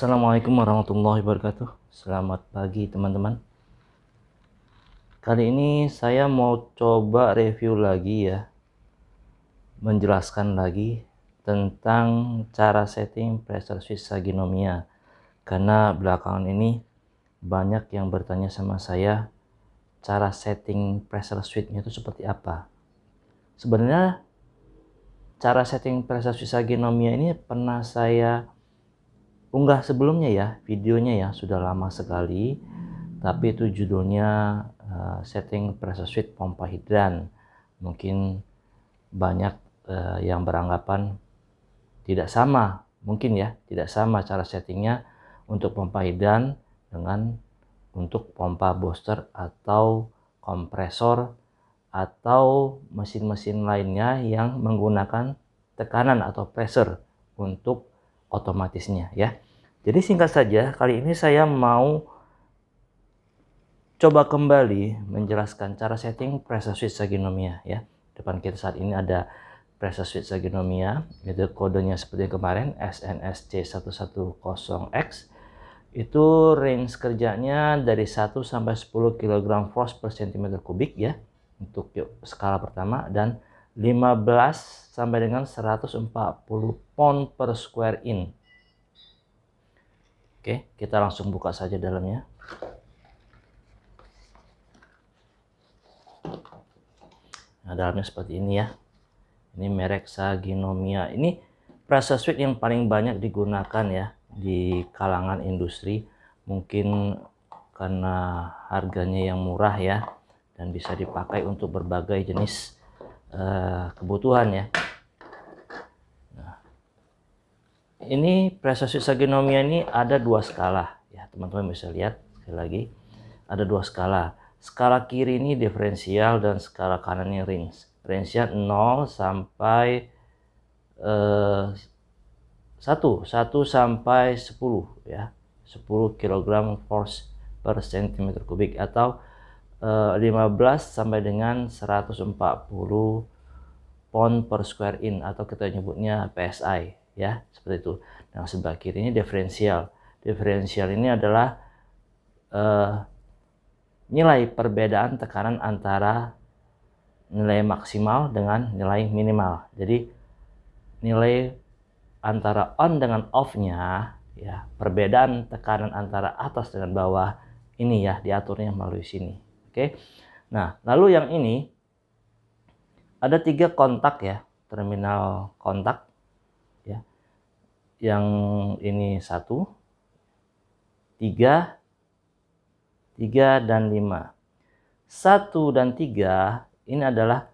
Assalamualaikum warahmatullahi wabarakatuh. Selamat pagi teman-teman. Kali ini saya mau coba review lagi ya. Menjelaskan lagi tentang cara setting pressure switch saginomia. Karena belakangan ini banyak yang bertanya sama saya cara setting pressure switchnya itu seperti apa. Sebenarnya cara setting pressure switch saginomia ini pernah saya unggah sebelumnya ya videonya ya sudah lama sekali tapi itu judulnya uh, setting pressure switch pompa hidran mungkin banyak uh, yang beranggapan tidak sama mungkin ya tidak sama cara settingnya untuk pompa hidran dengan untuk pompa booster atau kompresor atau mesin-mesin lainnya yang menggunakan tekanan atau pressure untuk otomatisnya ya. Jadi singkat saja, kali ini saya mau coba kembali menjelaskan cara setting pressure switch saginomia ya. Depan kita saat ini ada pressure switch saginomia, itu kodenya seperti kemarin SNSC110X. Itu range kerjanya dari 1 sampai 10 kg force per cm kubik ya untuk skala pertama dan 15 sampai dengan 140 pound per square inch. Oke, kita langsung buka saja dalamnya. Nah, dalamnya seperti ini ya. Ini merek Saginomia. Ini pressure sweet yang paling banyak digunakan ya di kalangan industri. Mungkin karena harganya yang murah ya dan bisa dipakai untuk berbagai jenis uh, kebutuhan ya. Nah, ini prestasi saginomia ini ada dua skala ya teman-teman bisa lihat sekali lagi ada dua skala. Skala kiri ini diferensial dan skala kanan ini rings. Range-nya 0 sampai uh, 1, 1 sampai 10 ya. 10 kg force per cm kubik atau 15 eh, sampai dengan 140 pon per square in atau kita nyebutnya PSI ya seperti itu. Nah sebelah kiri ini diferensial. Diferensial ini adalah uh, nilai perbedaan tekanan antara nilai maksimal dengan nilai minimal. Jadi nilai antara on dengan off-nya ya perbedaan tekanan antara atas dengan bawah ini ya diaturnya melalui sini Oke. Nah, lalu yang ini ada tiga kontak ya, terminal kontak ya. Yang ini satu, tiga, tiga dan lima. Satu dan tiga ini adalah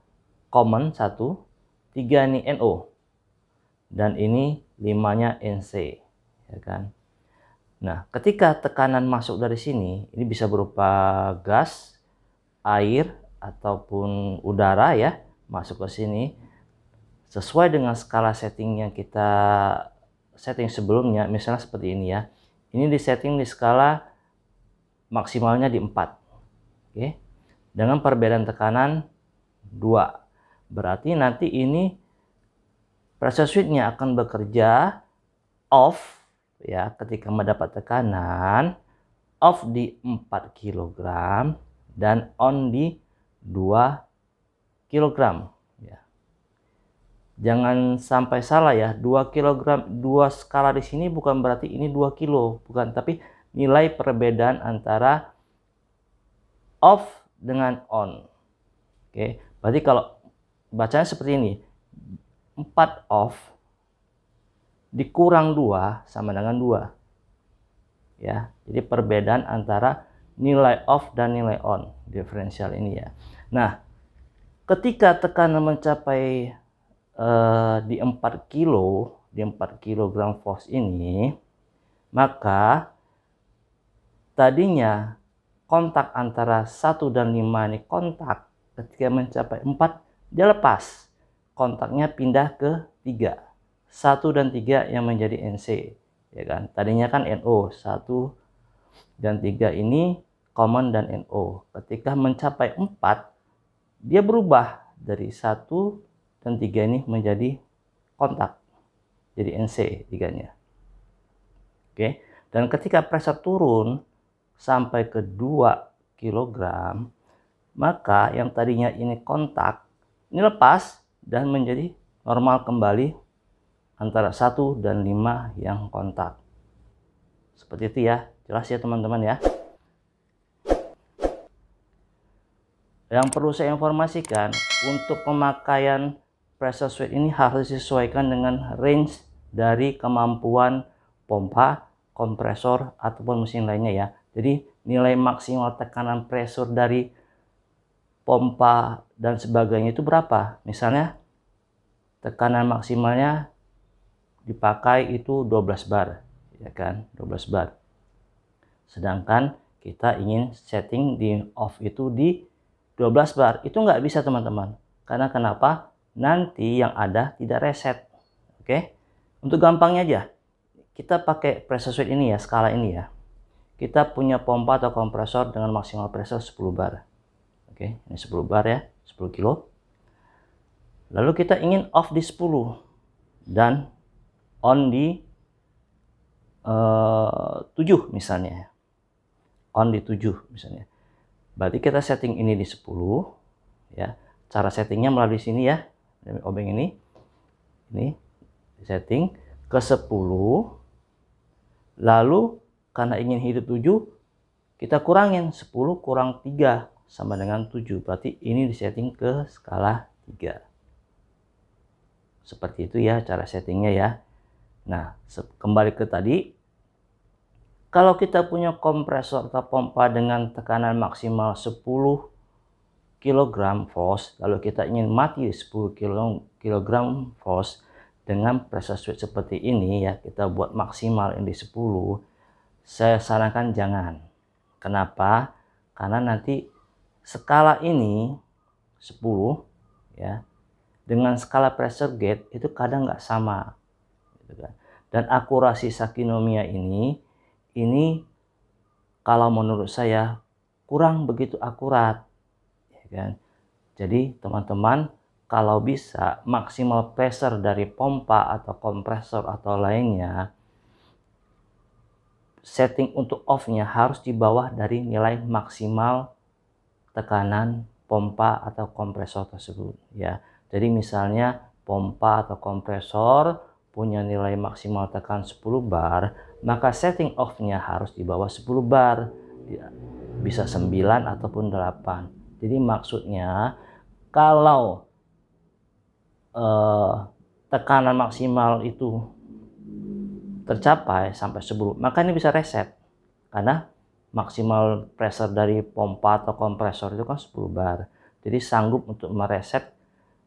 common satu, tiga ini NO dan ini limanya NC ya kan. Nah, ketika tekanan masuk dari sini, ini bisa berupa gas air ataupun udara ya masuk ke sini sesuai dengan skala setting yang kita setting sebelumnya misalnya seperti ini ya ini di setting di skala maksimalnya di 4 oke dengan perbedaan tekanan 2 berarti nanti ini pressure switch akan bekerja off ya ketika mendapat tekanan off di 4 kg dan on di 2 kg ya. Jangan sampai salah ya, 2 kg, 2 skala di sini bukan berarti ini 2 kilo, bukan, tapi nilai perbedaan antara off dengan on. Oke, berarti kalau bacanya seperti ini. 4 off dikurang 2 sama dengan 2. Ya, jadi perbedaan antara nilai off dan nilai on diferensial ini ya. Nah, ketika tekanan mencapai uh, di 4 kilo, di 4 kilogram force ini, maka tadinya kontak antara 1 dan 5 ini kontak ketika mencapai 4 dia lepas. Kontaknya pindah ke 3. 1 dan 3 yang menjadi NC, ya kan? Tadinya kan NO, 1 dan tiga ini common dan NO. Ketika mencapai empat, dia berubah dari satu dan tiga ini menjadi kontak. Jadi NC tiganya. Oke. Dan ketika pressure turun sampai ke 2 kg, maka yang tadinya ini kontak, ini lepas dan menjadi normal kembali antara 1 dan 5 yang kontak. Seperti itu ya Jelas ya teman-teman ya. Yang perlu saya informasikan, untuk pemakaian pressure switch ini harus disesuaikan dengan range dari kemampuan pompa, kompresor, ataupun mesin lainnya ya. Jadi nilai maksimal tekanan pressure dari pompa dan sebagainya itu berapa? Misalnya tekanan maksimalnya dipakai itu 12 bar, ya kan? 12 bar. Sedangkan kita ingin setting di off itu di 12 bar. Itu nggak bisa teman-teman. Karena kenapa? Nanti yang ada tidak reset. Oke. Untuk gampangnya aja. Kita pakai pressure switch ini ya, skala ini ya. Kita punya pompa atau kompresor dengan maksimal pressure 10 bar. Oke, ini 10 bar ya, 10 kilo. Lalu kita ingin off di 10 dan on di eh, uh, 7 misalnya on di 7 misalnya. Berarti kita setting ini di 10 ya. Cara settingnya melalui sini ya. Obeng ini. Ini setting ke 10. Lalu karena ingin hidup 7 kita kurangin 10 kurang 3 sama dengan 7. Berarti ini di setting ke skala 3. Seperti itu ya cara settingnya ya. Nah, kembali ke tadi kalau kita punya kompresor atau pompa dengan tekanan maksimal 10 kg force, lalu kita ingin mati 10 kg force dengan pressure switch seperti ini ya, kita buat maksimal ini 10, saya sarankan jangan. Kenapa? Karena nanti skala ini 10 ya dengan skala pressure gate itu kadang nggak sama gitu kan. dan akurasi sakinomia ini ini kalau menurut saya kurang begitu akurat ya kan jadi teman-teman kalau bisa maksimal pressure dari pompa atau kompresor atau lainnya setting untuk off-nya harus di bawah dari nilai maksimal tekanan pompa atau kompresor tersebut ya. Jadi misalnya pompa atau kompresor punya nilai maksimal tekan 10 bar, maka setting off-nya harus di bawah 10 bar. Bisa 9 ataupun 8. Jadi maksudnya kalau eh, tekanan maksimal itu tercapai sampai 10, maka ini bisa reset. Karena maksimal pressure dari pompa atau kompresor itu kan 10 bar. Jadi sanggup untuk mereset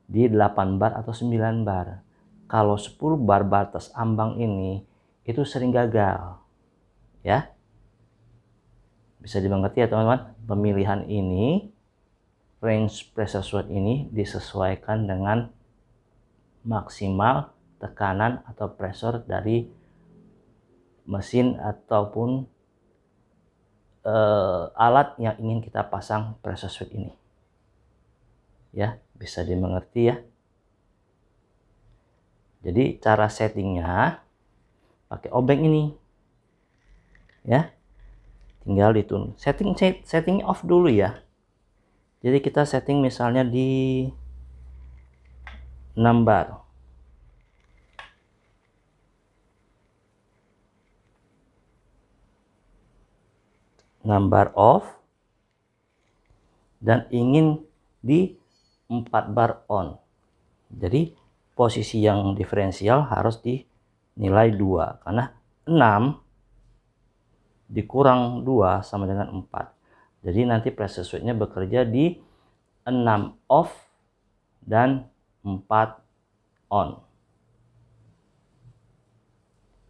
di 8 bar atau 9 bar kalau 10 bar batas ambang ini itu sering gagal. Ya. Bisa dimengerti ya teman-teman? Pemilihan ini range pressure sword ini disesuaikan dengan maksimal tekanan atau pressure dari mesin ataupun uh, alat yang ingin kita pasang pressure switch ini. Ya, bisa dimengerti ya. Jadi cara settingnya pakai obeng ini. Ya. Tinggal ditun. Setting set, setting off dulu ya. Jadi kita setting misalnya di 6 bar. number off dan ingin di 4 bar on jadi posisi yang diferensial harus dinilai 2 karena 6 dikurang 2 sama dengan 4 jadi nanti switch nya bekerja di 6 off dan 4 on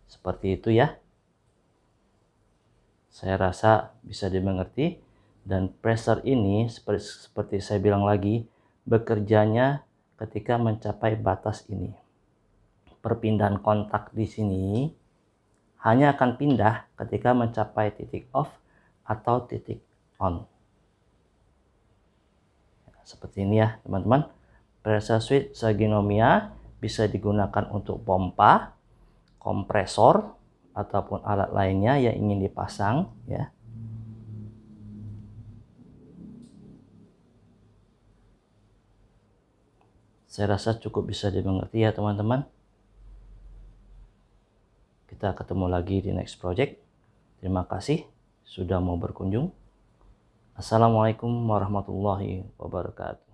seperti itu ya saya rasa bisa dimengerti dan pressure ini seperti, seperti saya bilang lagi bekerjanya ketika mencapai batas ini. Perpindahan kontak di sini hanya akan pindah ketika mencapai titik off atau titik on. Seperti ini ya teman-teman. Pressure switch saginomia bisa digunakan untuk pompa, kompresor, ataupun alat lainnya yang ingin dipasang ya saya rasa cukup bisa dimengerti ya teman-teman. Kita ketemu lagi di next project. Terima kasih sudah mau berkunjung. Assalamualaikum warahmatullahi wabarakatuh.